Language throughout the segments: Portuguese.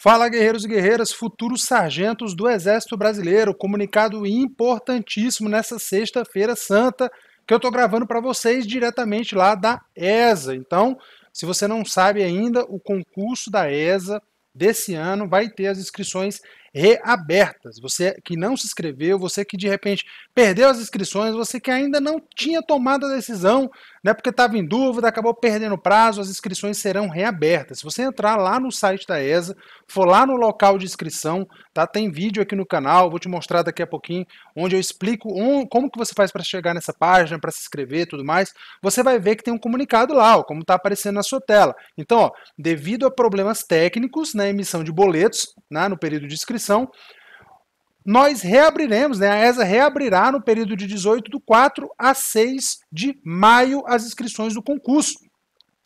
Fala, guerreiros e guerreiras, futuros sargentos do Exército Brasileiro. Comunicado importantíssimo nessa sexta-feira santa que eu estou gravando para vocês diretamente lá da ESA. Então, se você não sabe ainda, o concurso da ESA desse ano vai ter as inscrições reabertas. Você que não se inscreveu, você que de repente perdeu as inscrições, você que ainda não tinha tomado a decisão, né, porque estava em dúvida, acabou perdendo o prazo, as inscrições serão reabertas. Se você entrar lá no site da ESA, for lá no local de inscrição, tá? Tem vídeo aqui no canal, vou te mostrar daqui a pouquinho, onde eu explico um, como que você faz para chegar nessa página, para se inscrever, tudo mais. Você vai ver que tem um comunicado lá, ó, como está aparecendo na sua tela. Então, ó, devido a problemas técnicos na né, emissão de boletos, né, no período de inscrição. Nós reabriremos, né, a ESA reabrirá no período de 18 do 4 a 6 de maio as inscrições do concurso.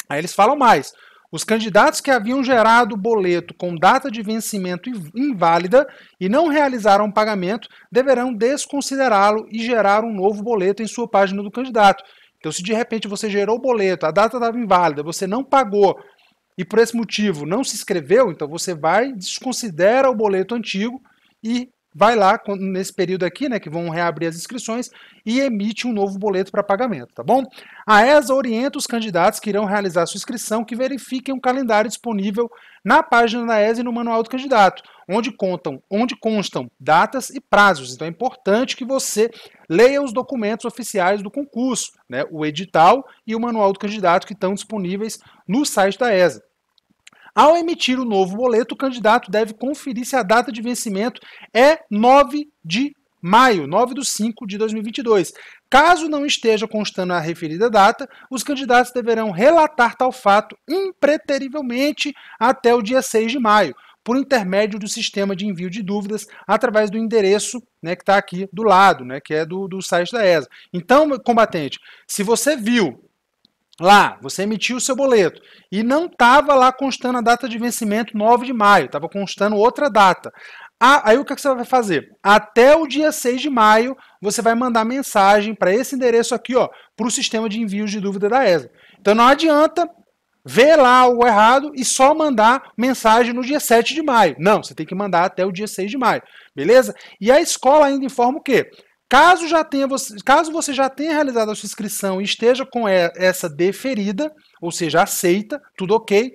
Aí eles falam mais. Os candidatos que haviam gerado boleto com data de vencimento inválida e não realizaram pagamento deverão desconsiderá-lo e gerar um novo boleto em sua página do candidato. Então, se de repente você gerou o boleto, a data estava inválida, você não pagou, e por esse motivo não se inscreveu, então você vai, desconsidera o boleto antigo e vai lá nesse período aqui, né, que vão reabrir as inscrições e emite um novo boleto para pagamento, tá bom? A ESA orienta os candidatos que irão realizar sua inscrição que verifiquem o um calendário disponível na página da ESA e no manual do candidato onde contam, onde constam datas e prazos. Então é importante que você leia os documentos oficiais do concurso, né, o edital e o manual do candidato que estão disponíveis no site da ESA. Ao emitir o novo boleto, o candidato deve conferir se a data de vencimento é 9 de maio, 9 de 5 de 2022. Caso não esteja constando a referida data, os candidatos deverão relatar tal fato impreterivelmente até o dia 6 de maio por intermédio do sistema de envio de dúvidas através do endereço né, que está aqui do lado, né, que é do, do site da ESA. Então, combatente, se você viu lá, você emitiu o seu boleto e não estava lá constando a data de vencimento 9 de maio, estava constando outra data. Ah, aí o que você vai fazer? Até o dia 6 de maio, você vai mandar mensagem para esse endereço aqui, ó, para o sistema de envios de dúvida da ESA. Então não adianta ver lá algo errado e só mandar mensagem no dia 7 de maio. Não, você tem que mandar até o dia 6 de maio, beleza? E a escola ainda informa o quê? Caso, já tenha você, caso você já tenha realizado a sua inscrição e esteja com essa deferida, ou seja, aceita, tudo ok,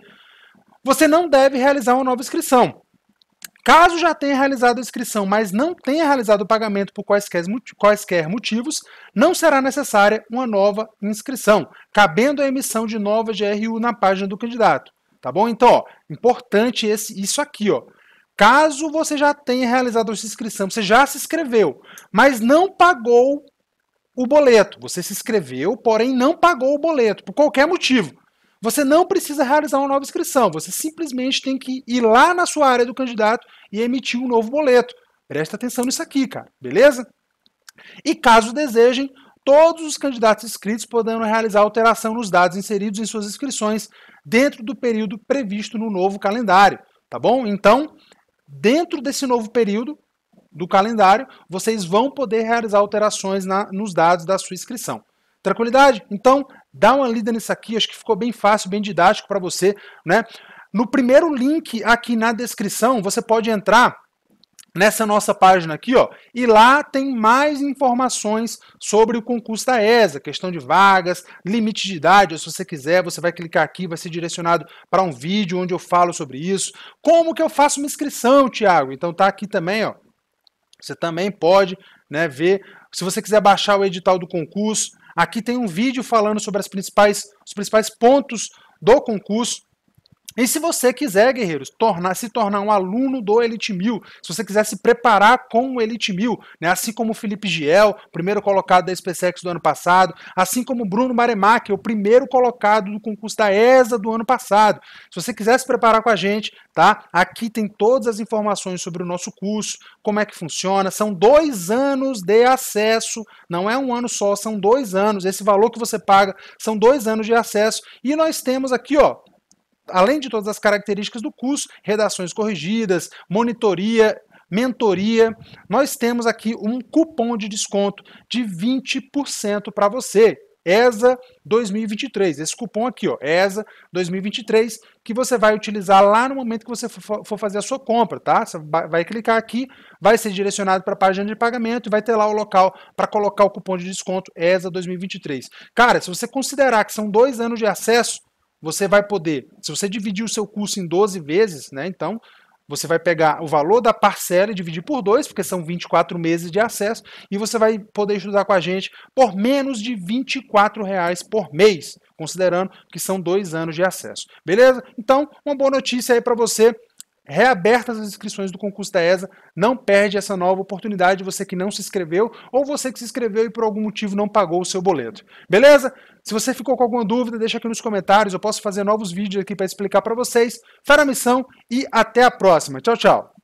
você não deve realizar uma nova inscrição. Caso já tenha realizado a inscrição, mas não tenha realizado o pagamento por quaisquer, quaisquer motivos, não será necessária uma nova inscrição, cabendo a emissão de nova GRU na página do candidato. Tá bom? Então, ó, importante esse, isso aqui, ó. Caso você já tenha realizado a sua inscrição, você já se inscreveu, mas não pagou o boleto. Você se inscreveu, porém não pagou o boleto, por qualquer motivo. Você não precisa realizar uma nova inscrição, você simplesmente tem que ir lá na sua área do candidato e emitir um novo boleto. Presta atenção nisso aqui, cara, beleza? E caso desejem, todos os candidatos inscritos poderão realizar alteração nos dados inseridos em suas inscrições dentro do período previsto no novo calendário, tá bom? Então, dentro desse novo período do calendário, vocês vão poder realizar alterações na, nos dados da sua inscrição. Tranquilidade? Então, dá uma lida nisso aqui, acho que ficou bem fácil, bem didático para você, né? No primeiro link aqui na descrição, você pode entrar nessa nossa página aqui, ó, e lá tem mais informações sobre o concurso da ESA, questão de vagas, limite de idade, se você quiser, você vai clicar aqui, vai ser direcionado para um vídeo onde eu falo sobre isso. Como que eu faço uma inscrição, Thiago? Então tá aqui também, ó. Você também pode, né, ver, se você quiser baixar o edital do concurso, Aqui tem um vídeo falando sobre as principais, os principais pontos do concurso. E se você quiser, guerreiros, tornar, se tornar um aluno do Elite Mil, se você quiser se preparar com o Elite Mil, né, assim como o Felipe Giel, primeiro colocado da SpaceX do ano passado, assim como o Bruno Maremac, o primeiro colocado do concurso da ESA do ano passado. Se você quiser se preparar com a gente, tá? Aqui tem todas as informações sobre o nosso curso, como é que funciona. São dois anos de acesso, não é um ano só, são dois anos. Esse valor que você paga são dois anos de acesso. E nós temos aqui, ó, além de todas as características do curso, redações corrigidas, monitoria, mentoria, nós temos aqui um cupom de desconto de 20% para você. ESA 2023. Esse cupom aqui, ó, ESA 2023, que você vai utilizar lá no momento que você for fazer a sua compra, tá? Você vai clicar aqui, vai ser direcionado para a página de pagamento e vai ter lá o local para colocar o cupom de desconto ESA 2023. Cara, se você considerar que são dois anos de acesso, você vai poder, se você dividir o seu curso em 12 vezes, né? Então, você vai pegar o valor da parcela e dividir por dois, porque são 24 meses de acesso, e você vai poder estudar com a gente por menos de 24 reais por mês, considerando que são dois anos de acesso. Beleza? Então, uma boa notícia aí para você reabertas as inscrições do concurso da ESA. Não perde essa nova oportunidade, você que não se inscreveu ou você que se inscreveu e por algum motivo não pagou o seu boleto. Beleza? Se você ficou com alguma dúvida, deixa aqui nos comentários, eu posso fazer novos vídeos aqui para explicar para vocês. Fera a missão e até a próxima. Tchau, tchau.